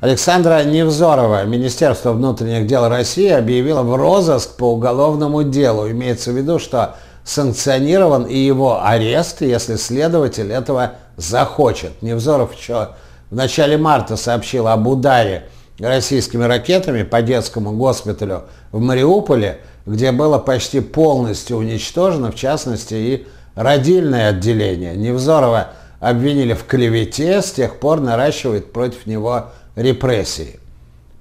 Александра Невзорова, Министерство внутренних дел России объявило в розыск по уголовному делу. Имеется в виду, что санкционирован и его арест, если следователь этого захочет. Невзоров еще в начале марта сообщил об ударе российскими ракетами по детскому госпиталю в Мариуполе, где было почти полностью уничтожено, в частности, и родильное отделение. Невзорова обвинили в клевете, с тех пор наращивает против него репрессии.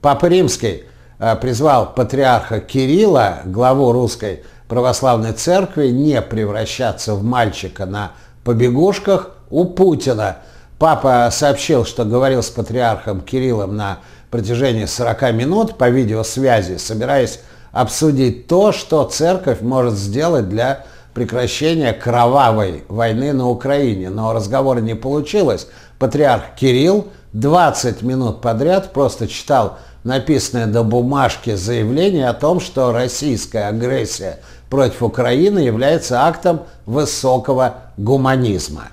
Папа Римский э, призвал патриарха Кирилла, главу русской православной церкви, не превращаться в мальчика на побегушках у Путина. Папа сообщил, что говорил с патриархом Кириллом на протяжении 40 минут по видеосвязи, собираясь обсудить то, что церковь может сделать для прекращения кровавой войны на Украине. Но разговора не получилось. Патриарх Кирилл 20 минут подряд просто читал написанное до бумажки заявление о том, что российская агрессия против Украины является актом высокого гуманизма.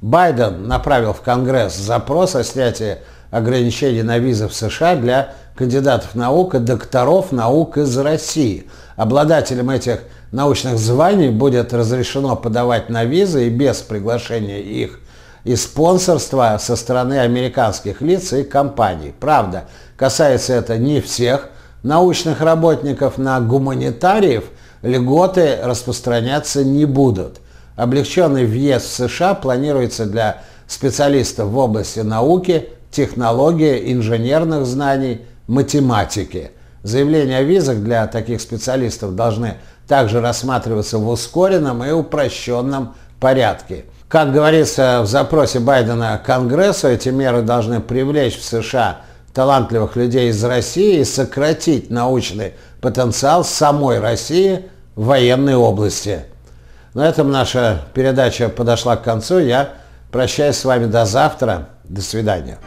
Байден направил в Конгресс запрос о снятии ограничений на визы в США для кандидатов наук и докторов наук из России. Обладателям этих научных званий будет разрешено подавать на визы и без приглашения их и спонсорства со стороны американских лиц и компаний. Правда, касается это не всех научных работников, на гуманитариев льготы распространяться не будут. Облегченный въезд в США планируется для специалистов в области науки, технологии, инженерных знаний, математики. Заявления о визах для таких специалистов должны также рассматриваться в ускоренном и упрощенном порядке – как говорится в запросе Байдена Конгрессу, эти меры должны привлечь в США талантливых людей из России и сократить научный потенциал самой России в военной области. На этом наша передача подошла к концу. Я прощаюсь с вами до завтра. До свидания.